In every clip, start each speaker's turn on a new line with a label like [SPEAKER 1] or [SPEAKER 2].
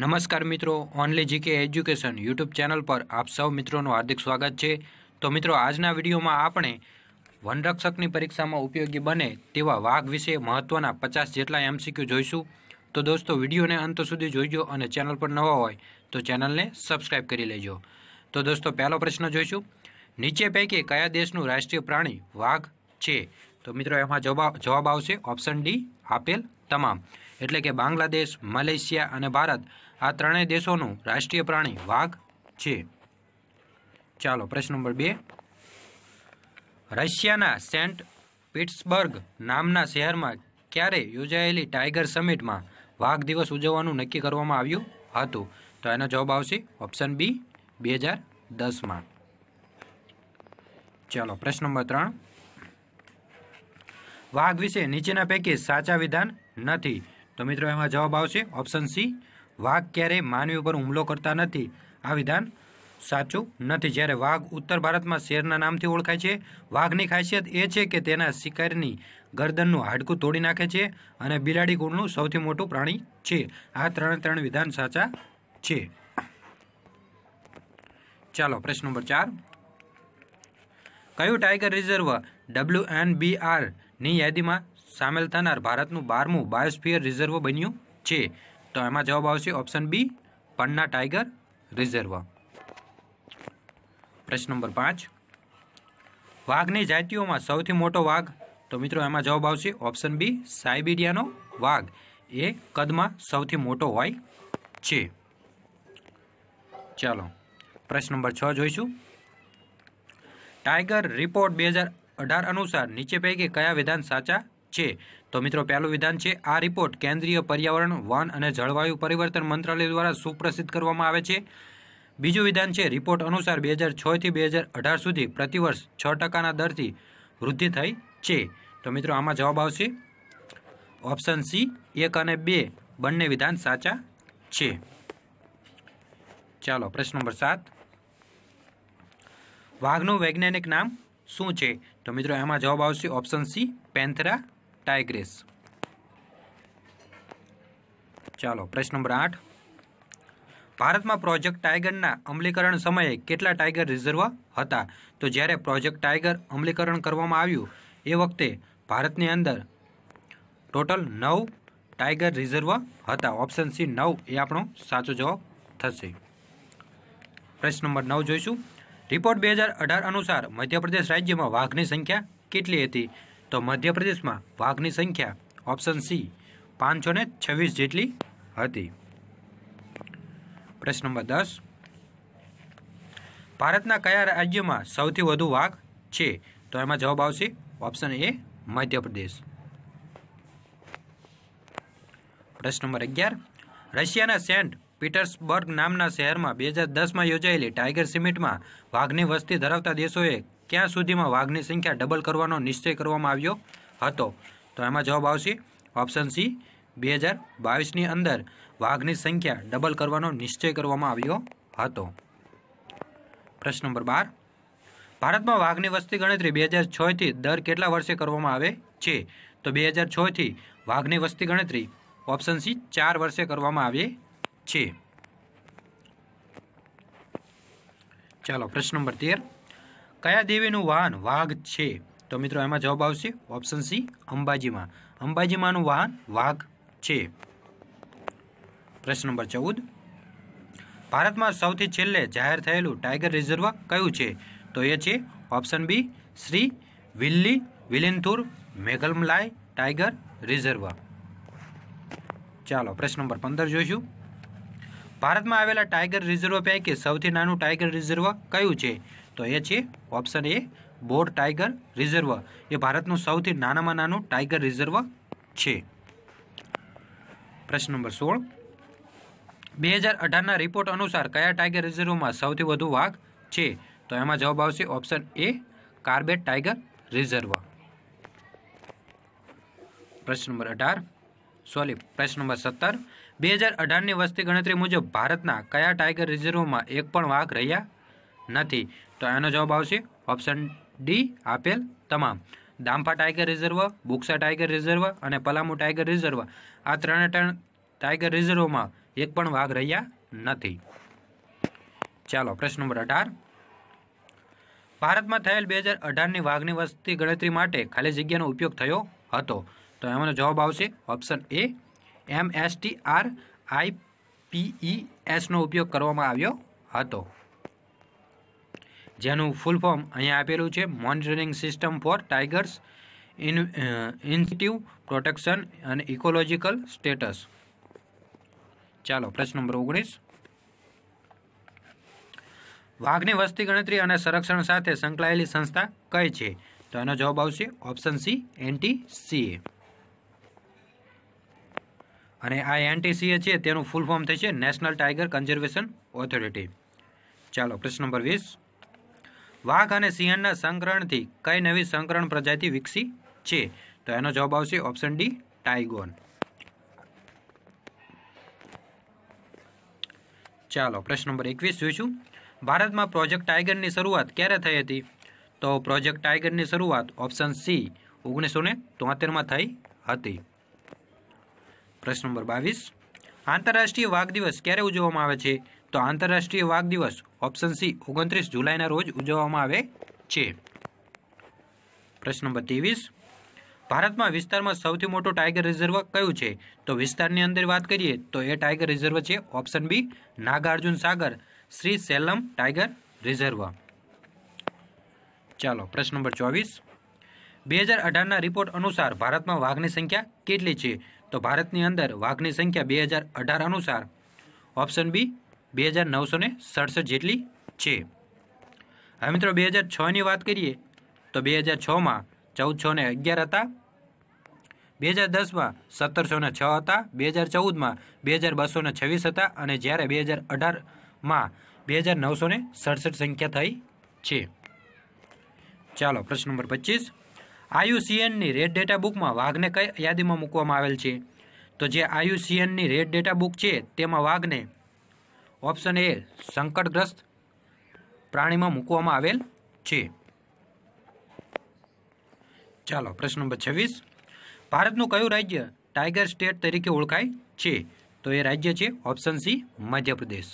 [SPEAKER 1] નમસ્કાર મિત્રો only GK education YouTube channel પર આપ સૌ મિત્રોનું હાર્દિક સ્વાગત છે તો મિત્રો આજના વિડીયોમાં આપણે વનરક્ષકની પરીક્ષામાં ઉપયોગી બને તેવા વાઘ વિશે મહત્ત્વના પચાસ જેટલા એમસીક્યુ જોઈશું તો દોસ્તો વિડીયોને અંત સુધી જોઈજો અને ચેનલ પર નવા હોય તો ચેનલને સબસ્ક્રાઈબ કરી લેજો તો દોસ્તો પહેલો પ્રશ્ન જોઈશું નીચે પૈકી કયા દેશનું રાષ્ટ્રીય પ્રાણી વાઘ છે તો મિત્રો એમાં જવાબ આવશે ઓપ્શન ડી આપેલ તમામ એટલે કે બાંગ્લાદેશ મલેશિયા અને ભારત આ ત્રણેય દેશોનું રાષ્ટ્રીય પ્રાણી વાઘ છે ચાલો પ્રશ્ન નંબર બે રશિયાના સેન્ટ પિટ્સબર્ગ નામના શહેરમાં ક્યારે યોજાયેલી ટાઈગર સમિટમાં વાઘ દિવસ ઉજવવાનું નક્કી કરવામાં આવ્યું હતું તો એનો જવાબ આવશે ઓપ્શન બી બે હજાર દસમાં ચાલો પ્રશ્ન નંબર ત્રણ વાઘ વિશે નીચેના પૈકી સાચા વિધાન નથી તો મિત્રો એમાં જવાબ આવશે ઓપ્શન સી વાઘ ક્યારેય માનવી પર હુમલો કરતા નથી આ વિધાન સાચું નથી જ્યારે વાઘ ઉત્તર ભારતમાં શેરના નામથી ઓળખાય છે વાઘની ખાસિયત એ છે કે તેના શિકારની ગરદનનું હાડકું તોડી નાખે છે અને બિલાડી ગુણનું સૌથી મોટું પ્રાણી છે આ ત્રણે ત્રણ વિધાન સાચા છે ચાલો પ્રશ્ન નંબર ચાર કયું tiger reserve W N B આરની યાદીમાં સામેલ થનાર ભારતનું બારમું બાયોસ્ફિયર રિઝર્વ બન્યું છે તો એમાં જવાબ આવશે option B Panna tiger reserve પ્રશ્ન નંબર પાંચ વાઘની જાતિઓમાં સૌથી મોટો વાઘ તો મિત્રો એમાં જવાબ આવશે ઓપ્શન બી સાઇબિરિયાનો વાઘ એ કદમાં સૌથી મોટો હોય છે ચાલો પ્રશ્ન નંબર છ જોઈશું ટાઈગર રિપોર્ટ બે હજાર અઢાર અનુસાર નીચે પૈકી કયા વિધાન સાચા છે તો મિત્રો પહેલું વિધાન છે આ રિપોર્ટ કેન્દ્રીય પર્યાવરણ વન અને જળવાયુ પરિવર્તન મંત્રાલય દ્વારા સુપ્રસિદ્ધ કરવામાં આવે છે બીજું વિધાન છે રિપોર્ટ અનુસાર બે હજાર છથી બે હજાર અઢાર સુધી પ્રતિવર્ષ છ ટકાના દરથી વૃદ્ધિ થઈ છે તો મિત્રો આમાં જવાબ આવશે ઓપ્શન સી એક અને બે બંને વિધાન સાચા છે ચાલો પ્રશ્ન નંબર સાત વાઘનું વૈજ્ઞાનિક નામ શું છે તો મિત્રો એમાં જવાબ આવશે ઓપ્શન સી પેન્થરા ટાઇગ્રેસ ચાલો પ્રશ્ન નંબર આઠ ભારતમાં પ્રોજેક્ટ ટાઈગરના અમલીકરણ સમયે કેટલા ટાઈગર રિઝર્વ હતા તો જ્યારે પ્રોજેક્ટ ટાઈગર અમલીકરણ કરવામાં આવ્યું એ વખતે ભારતની અંદર ટોટલ નવ ટાઈગર રિઝર્વ હતા ઓપ્શન સી નવ એ આપણો સાચો જવાબ થશે પ્રશ્ન નંબર નવ જોઈશું રિપોર્ટ બે હજાર અઢાર અનુસાર મધ્યપ્રદેશ રાજ્યમાં વાઘની સંખ્યા કેટલી હતી તો મધ્યપ્રદેશમાં વાઘની સંખ્યા ઓપ્શન સી પાંચસો ને છવ્વીસ જેટલી હતી પ્રશ્ન નંબર દસ ભારતના કયા રાજ્યમાં સૌથી વધુ વાઘ છે તો એમાં જવાબ આવશે ઓપ્શન એ મધ્યપ્રદેશ પ્રશ્ન નંબર અગિયાર રશિયાના સેન્ટ પીટર્સબર્ગ નામના શહેરમાં બે હજાર દસમાં યોજાયેલી ટાઈગર સિમિટમાં વાઘની વસ્તી ધરાવતા દેશોએ ક્યાં સુધીમાં વાઘની સંખ્યા ડબલ કરવાનો નિશ્ચય કરવામાં આવ્યો હતો તો એમાં જવાબ આવશે ઓપ્શન સી બે હજાર બાવીસની અંદર વાઘની સંખ્યા ડબલ કરવાનો નિશ્ચય કરવામાં આવ્યો હતો પ્રશ્ન નંબર બાર ભારતમાં વાઘની વસ્તી ગણતરી બે હજાર છથી દર કેટલા વર્ષે કરવામાં આવે છે તો બે હજાર છથી વાઘની વસ્તી ગણતરી ઓપ્શન સી ચાર વર્ષે કરવામાં આવે છે ચાલો પ્રશ્ન નંબર તેર કયા દેવીનું વાહન વાઘ છે તો મિત્રો એમાં જવાબ આવશે ઓપ્શન સી અંબાજીમાં અંબાજીમાંનું વાહન વાઘ છે પ્રશ્ન નંબર ચૌદ ભારતમાં સૌથી છેલ્લે જાહેર થયેલું ટાઈગર રિઝર્વ કયું છે તો એ છે option B Srivilliputhur Megamalai tiger reserve ચાલો પ્રશ્ન નંબર પંદર જોઈશું ભારતમાં આવેલા ટાઈગર રિઝર્વ પૈકી સૌથી નાનું ટાઈગર રિઝર્વ કયું છે તો એ છે option A Bor tiger reserve એ ભારતનું સૌથી નાનામાં નાનું ટાઈગર રિઝર્વ છે પ્રશ્ન નંબર સોળ બે હજાર અઢારના રિપોર્ટ અનુસાર કયા ટાઈગર રિઝર્વમાં સૌથી વધુ વાઘ છે તો એમાં જવાબ આવશે option A Corbett tiger reserve પ્રશ્ન નંબર અઢાર સોરી પ્રશ્ન નંબર સત્તર બે હજાર અઢારની વસ્તી ગણતરી મુજબ ભારતના કયા ટાઈગર રિઝર્વમાં એક પણ વાઘ રહ્યા નથી તો એનો જવાબ આવશે ઓપ્શન ડી આપેલ તમામ Dampa tiger reserve Buxa tiger reserve અને પલામુ ટાઈગર રિઝર્વ આ ત્રણે ત્રણ ટાઈગર રિઝર્વમાં એક પણ વાઘ રહ્યા નથી ચાલો પ્રશ્ન નંબર અઢાર ભારતમાં થયેલ બે હજાર અઢારની વાઘની વસ્તી ગણતરી માટે ખાલી જગ્યાનો ઉપયોગ થયો હતો તો એમનો જવાબ આવશે option A M S T R I P E એસનો ઉપયોગ કરવામાં આવ્યો હતો જેનું ફૂલ ફોર્મ અહીંયા આપેલું છે monitoring system for tigers in ઇન્સ્ટિવ પ્રોટેક્શન અને ઇકોલોજીકલ સ્ટેટસ ચાલો પ્રશ્ન નંબર ઓગણીસ વાઘની વસ્તી ગણતરી અને સંરક્ષણ સાથે સંકળાયેલી સંસ્થા કઈ છે તો એનો જવાબ આવશે ઓપ્શન સી એનટીસીએ અને આ એનટીસીએ છે તેનું ફૂલ ફોર્મ થશે નેશનલ ટાઈગર કન્ઝર્વેશન ઓથોરિટી ચાલો પ્રશ્ન નંબર વીસ વાઘ અને સિંહણના સંકરણથી કઈ નવી સંકરણ પ્રજાતિ વિકસી છે તો એનો જવાબ આવશે ઓપ્શન ડી ટાઈગોન ચાલો પ્રશ્ન નંબર એકવીસ જોઈશું ભારતમાં પ્રોજેક્ટ ટાઈગરની શરૂઆત ક્યારે થઈ હતી તો પ્રોજેક્ટ ટાઈગરની શરૂઆત ઓપ્શન સી ઓગણીસો ને તોતેરમાં થઈ હતી પ્રશ્ન નંબર બાવીસ આંતરરાષ્ટ્રીય વાઘ દિવસ ક્યારે ઉજવવામાં આવે છે તો આંતરરાષ્ટ્રીય વાઘ દિવસ ઓપ્શન સી ઓગણત્રીસ જુલાઈના રોજ ઉજવવામાં આવે છે પ્રશ્ન નંબર ત્રેવીસ ભારતમાં વિસ્તારમાં સૌથી મોટો ટાઈગર રિઝર્વ કયું છે તો વિસ્તારની અંદર વાત કરીએ તો એ ટાઈગર રિઝર્વ છે option B Nagarjuna Sagar Srisailam tiger reserve ચાલો પ્રશ્ન નંબર ચોવીસ બે હજાર અઢારના રિપોર્ટ અનુસાર ભારતમાં વાઘની સંખ્યા કેટલી છે તો ભારતની અંદર વાઘની સંખ્યા બે હજાર અઢાર અનુસાર ઓપ્શન બી બે હજાર નવસો ને સડસઠ જેટલી છે હવે મિત્રો બે હજાર છની વાત કરીએ તો બે હજાર છમાં ચૌદ છ ને અગિયાર હતા બે હજાર દસમાં સત્તરસો ને છ હતા બે હજાર ચૌદમાં બે હજાર બસો ને છવ્વીસ હતા અને જ્યારે બે હજાર અઢારમાં બે હજાર નવસો ને સડસઠ સંખ્યા થઈ છે ચાલો પ્રશ્ન નંબર પચીસ આયુસીએનની રેડ ડેટા બુકમાં વાઘને કઈ યાદીમાં મૂકવામાં આવેલ છે તો જે આયુસીએનની રેડ ડેટા બુક છે તેમાં વાઘને ઓપ્શન એ સંકટગ્રસ્ત પ્રાણીમાં મૂકવામાં આવેલ છે ચાલો પ્રશ્ન નંબર છવ્વીસ ભારતનું કયું રાજ્ય ટાઈગર સ્ટેટ તરીકે ઓળખાય છે તો એ રાજ્ય છે ઓપ્શન સી મધ્યપ્રદેશ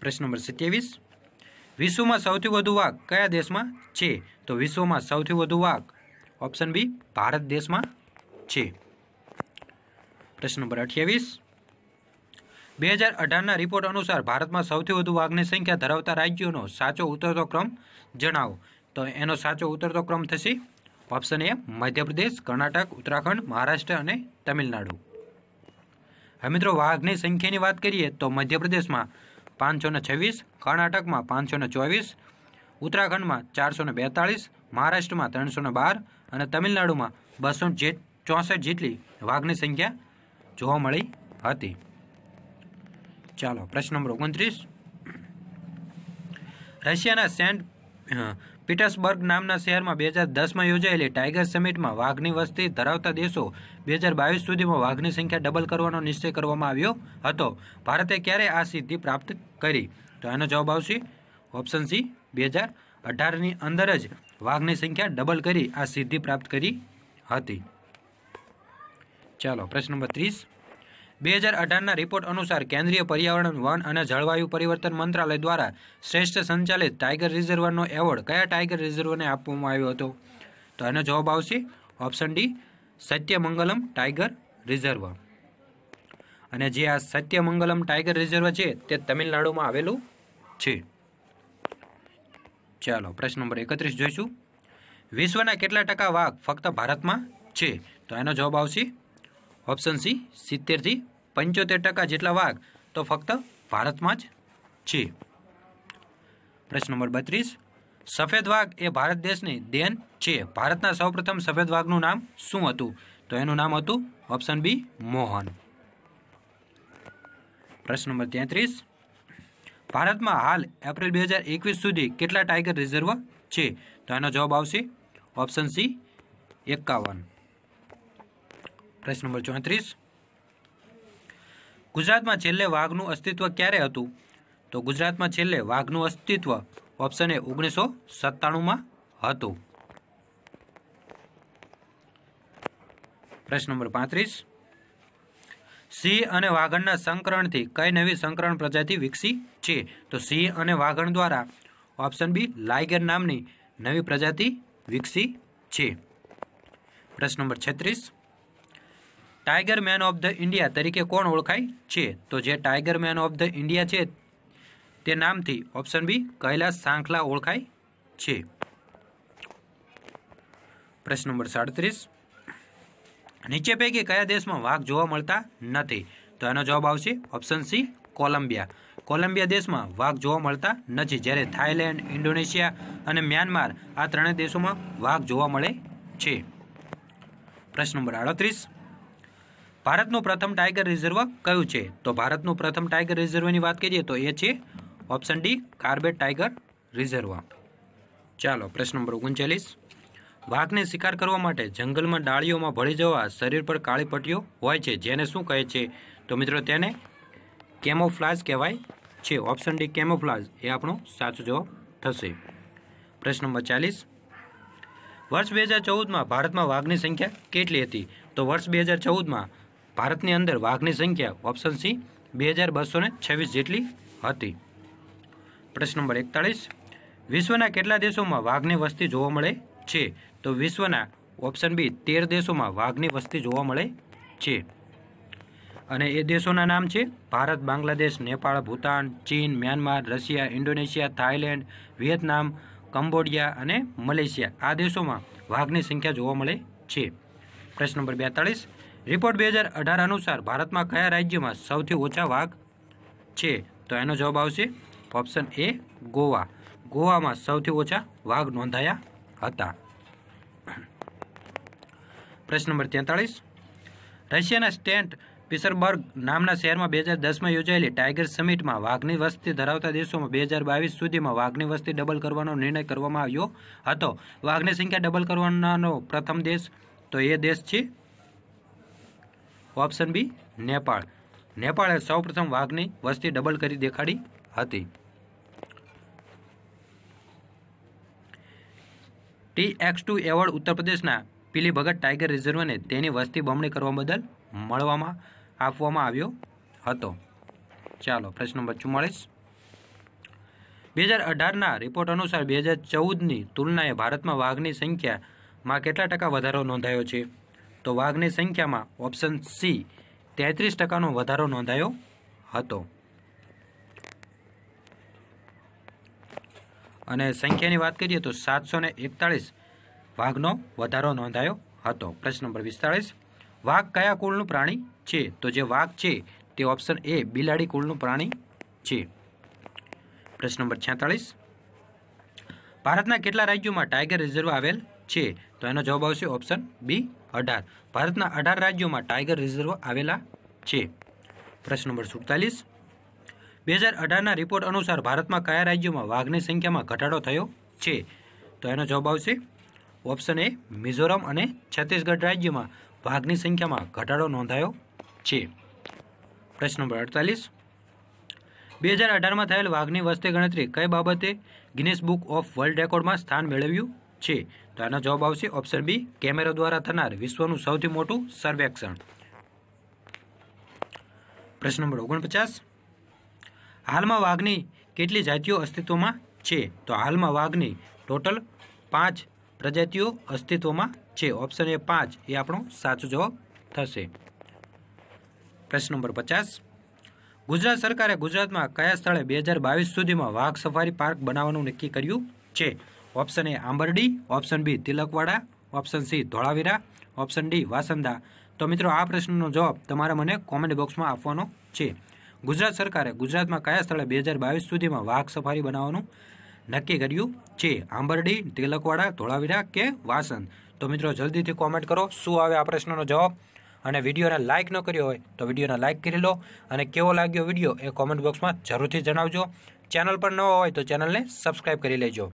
[SPEAKER 1] પ્રશ્ન નંબર સત્યાવીસ વિશ્વમાં સૌથી વધુ વાઘ કયા દેશમાં છે તો વિશ્વમાં સૌથી વધુ વાઘ ઓપ્શન બી ભારત દેશમાં છે પ્રશ્ન નંબર અઠ્યાવીસ બે હજાર અઢારના રિપોર્ટ અનુસાર ભારતમાં સૌથી વધુ વાઘની સંખ્યા ધરાવતા રાજ્યોનો સાચો ઉતરતો ક્રમ જણાવો તો એનો સાચો ઉતરતો ક્રમ થશે ઓપ્શન એ મધ્યપ્રદેશ કર્ણાટક ઉત્તરાખંડ મહારાષ્ટ્ર અને તમિલનાડુ હવે મિત્રો વાઘની સંખ્યાની વાત કરીએ તો મધ્યપ્રદેશમાં પાંચસો ને છવ્વીસ કર્ણાટકમાં પાંચસો ને ચોવીસ ઉત્તરાખંડમાં ચારસો ને બેતાળીસ મહારાષ્ટ્રમાં ત્રણસો ને બાર અને તમિલનાડુમાં બસો ચોસઠ જેટલી વાઘની સંખ્યા જોવા મળી હતી ચાલો પ્રશ્ન નંબર ઓગણત્રીસ રશિયાના સેન્ટ પીટર્સબર્ગ નામના શહેરમાં બે હજાર દસમાં યોજાયેલી ટાઈગર સમિટમાં વાઘની વસ્તી ધરાવતા દેશો બે હજાર બાવીસ સુધીમાં વાઘની સંખ્યા ડબલ કરવાનો નિશ્ચય કરવામાં આવ્યો હતો ભારતે ક્યારે આ સિદ્ધિ પ્રાપ્ત કરી તો એનો જવાબ આવશે ઓપ્શન સી બે હજાર અઢારની અંદર જ વાઘની સંખ્યા ડબલ કરી આ સિદ્ધિ પ્રાપ્ત કરી હતી ચાલો પ્રશ્ન નંબર ત્રીસ બે હજાર અઢારના રિપોર્ટ અનુસાર કેન્દ્રીય પર્યાવરણ વન અને જળવાયુ પરિવર્તન મંત્રાલય દ્વારા શ્રેષ્ઠ સંચાલિત ટાઈગર રિઝર્વરનો એવોર્ડ કયા ટાઈગર રિઝર્વને આપવામાં આવ્યો હતો તો એનો જવાબ આવશે option D Sathyamangalam tiger reserve અને જે આ સત્યમંગલમ ટાઈગર રિઝર્વ છે તે તમિલનાડુમાં આવેલું છે ચાલો પ્રશ્ન નંબર એકત્રીસ જોઈશું વિશ્વના કેટલા ટકા વાઘ ફક્ત ભારતમાં છે તો એનો જવાબ આવશે ઓપ્શન સી સિત્તેરથી પંચોતેર ટકા જેટલા વાઘ તો ફક્ત ભારતમાં જ છે પ્રશ્ન નંબર બત્રીસ સફેદ વાઘ એ ભારત દેશની દેન છે ભારતના સૌપ્રથમ સફેદ વાઘનું નામ શું હતું તો એનું નામ હતું ઓપ્શન બી મોહન પ્રશ્ન નંબર તેત્રીસ ભારતમાં હાલ એપ્રિલ બે હજાર એકવીસ સુધી કેટલા ટાઈગર રિઝર્વ છે તો એનો જવાબ આવશે ઓપ્શન સી એકાવન પ્રશ્ન નંબર ચોત્રીસ ગુજરાતમાં છેલ્લે વાઘનું અસ્તિત્વ ક્યારે હતું તો ગુજરાતમાં છેલ્લે વાઘનું અસ્તિત્વ ઓપ્શન એ ઓગણીસો સત્તાણુંમાં હતું પ્રશ્ન નંબર પાંત્રીસ સિંહ અને વાઘણના સંકરણથી કઈ નવી સંકરણ પ્રજાતિ વિકસી છે તો સિંહ અને વાઘણ દ્વારા ઓપ્શન બી લાઇગર નામની નવી પ્રજાતિ વિકસી છે પ્રશ્ન નંબર છત્રીસ tiger man of the India તરીકે કોણ ઓળખાય છે તો જે tiger man of the India છે તે નામથી ઓપ્શન બી કૈલાસ સાંખલા ઓળખાય છે પ્રશ્ન નંબર સાડત્રીસ નીચે પૈકી કયા દેશમાં વાઘ જોવા મળતા નથી તો એનો જવાબ આવશે ઓપ્શન સી કોલંબિયા કોલંબિયા દેશમાં વાઘ જોવા મળતા નથી જ્યારે થાઈલેન્ડ ઇન્ડોનેશિયા અને મ્યાનમાર આ ત્રણેય દેશોમાં વાઘ જોવા મળે છે પ્રશ્ન નંબર આડત્રીસ ભારતનું પ્રથમ ટાઈગર રિઝર્વ કયું છે તો ભારતનું પ્રથમ ટાઈગર રિઝર્વની વાત કરીએ તો એ છે option D Corbett tiger reserve ચાલો પ્રશ્ન નંબર ઓગણચાલીસ વાઘને શિકાર કરવા માટે જંગલમાં ડાળીઓમાં ભળી જવા શરીર પર કાળી પટ્ટીઓ હોય છે જેને શું કહે છે તો મિત્રો તેને કેમોફ્લાઝ કહેવાય છે ઓપ્શન ડી કેમોફ્લાઝ એ આપણો સાચો જવાબ થશે પ્રશ્ન નંબર ચાલીસ વર્ષ બે હજાર ચૌદમાં ભારતમાં વાઘની સંખ્યા કેટલી હતી તો વર્ષ બે હજાર ચૌદમાં ભારતની અંદર વાઘની સંખ્યા ઓપ્શન સી બે હજાર બસો ને છવ્વીસ જેટલી હતી પ્રશ્ન નંબર એકતાળીસ વિશ્વના કેટલા દેશોમાં વાઘની વસ્તી જોવા મળે છે તો વિશ્વના ઓપ્શન બી તેર દેશોમાં વાઘની વસ્તી જોવા મળે છે અને એ દેશોના નામ છે ભારત બાંગ્લાદેશ નેપાળ ભૂતાન ચીન Myanmar Russia Indonesia Thailand Vietnam Cambodia અને મલેશિયા આ દેશોમાં વાઘની સંખ્યા જોવા મળે છે પ્રશ્ન નંબર બેતાળીસ રિપોર્ટ બે હજાર અઢાર અનુસાર ભારતમાં કયા રાજ્યમાં સૌથી ઓછા વાઘ છે તો એનો જવાબ આવશે ઓપ્શન એ ગોવા ગોવામાં સૌથી ઓછા વાઘ નોંધાયા હતા પ્રશ્ન નંબર તેતાળીસ રશિયાના સ્ટેન્ટ પિસરબર્ગ નામના શહેરમાં બે હજાર દસમાં યોજાયેલી ટાઈગર સમિટમાં વાઘની વસ્તી ધરાવતા દેશોમાં બે હજાર બાવીસ સુધીમાં વાઘની વસ્તી ડબલ કરવાનો નિર્ણય કરવામાં આવ્યો હતો વાઘની સંખ્યા ડબલ કરવાનો પ્રથમ દેશ તો એ દેશ છે ઓપ્શન બી નેપાળ નેપાળે સૌપ્રથમ વાઘની વસ્તી ડબલ કરી દેખાડી હતી ટી એક્સ ટુ એવોર્ડ ઉત્તર પ્રદેશના પીલીભગત ટાઈગર રિઝર્વને તેની વસ્તી બમણી કરવા બદલ મળવામાં આપવામાં આવ્યો હતો ચાલો પ્રશ્ન નંબર ચુમ્માળીસ બે હજાર અઢારના રિપોર્ટ અનુસાર બે હજાર ચૌદની તુલનાએ ભારતમાં વાઘની સંખ્યામાં કેટલા ટકા વધારો નોંધાયો છે તો વાઘની સંખ્યામાં ઓપ્શન સી તેત્રીસ ટકાનો વધારો નોંધાયો હતો અને સંખ્યાની વાત કરીએ તો સાતસો ને એકતાળીસ વાઘનો વધારો નોંધાયો હતો પ્રશ્ન નંબર પિસ્તાળીસ વાઘ કયા કુળનું પ્રાણી છે તો જે વાઘ છે તે ઓપ્શન એ બિલાડી કુળનું પ્રાણી છે પ્રશ્ન નંબર છેતાળીસ ભારતના કેટલા રાજ્યોમાં ટાઈગર રિઝર્વ આવેલ છે તો એનો જવાબ આવશે ઓપ્શન બી અઢાર ભારતના અઢાર રાજ્યોમાં ટાઈગર રિઝર્વ આવેલા છે પ્રશ્ન નંબર સુડતાલીસ બે હજાર અઢારના રિપોર્ટ અનુસાર ભારતમાં કયા રાજ્યોમાં વાઘની સંખ્યામાં ઘટાડો થયો છે તો એનો જવાબ આવશે ઓપ્શન એ મિઝોરમ અને છત્તીસગઢ રાજ્યમાં વાઘની સંખ્યામાં ઘટાડો નોંધાયો છે પ્રશ્ન નંબર અડતાલીસ બે હજાર અઢારમાં થયેલ વાઘની વસ્તી ગણતરી કઈ બાબતે ગિનેસ બુક ઓફ વર્લ્ડ રેકોર્ડમાં સ્થાન મેળવ્યું છે તો આનો જવાબ આવશે ઓપ્શન બી કેમેરા દ્વારા થનાર વિશ્વનું સૌથી મોટું સર્વેક્ષણ પ્રશ્ન નંબર ઓગણપચાસ હાલમાં વાઘની કેટલી જાતિઓ અસ્તિત્વમાં છે તો હાલમાં વાઘની ટોટલ પાંચ પ્રજાતિઓ અસ્તિત્વમાં છે ઓપ્શન એ પાંચ એ આપણો સાચો જવાબ થશે પ્રશ્ન નંબર પચાસ ગુજરાત સરકારે ગુજરાતમાં કયા સ્થળે બે હજાર બાવીસ સુધીમાં વાઘ સફારી પાર્ક બનાવવાનું નક્કી કર્યું છે option A Ambardi option B Tilakwada option C Dholavira option D વાસંદા તો મિત્રો આ પ્રશ્નનો જવાબ તમારે મને કોમેન્ટ બોક્સમાં આપવાનો છે ગુજરાત સરકારે ગુજરાતમાં કયા સ્થળે બે હજાર બાવીસ સુધીમાં વાઘ સફારી બનાવવાનું નક્કી કર્યું છે આંબરડી તિલકવાડા ધોળાવીરા કે વાસંદ તો મિત્રો જલ્દીથી કોમેન્ટ કરો શું આવે આ પ્રશ્નનો જવાબ અને વિડીયોને લાઇક ન કર્યો હોય તો વિડીયોને લાઇક કરી લો અને કેવો લાગ્યો વિડીયો એ કોમેન્ટ બોક્સમાં જરૂરથી જણાવજો ચેનલ પર ન હોય તો ચેનલને સબસ્ક્રાઈબ કરી લેજો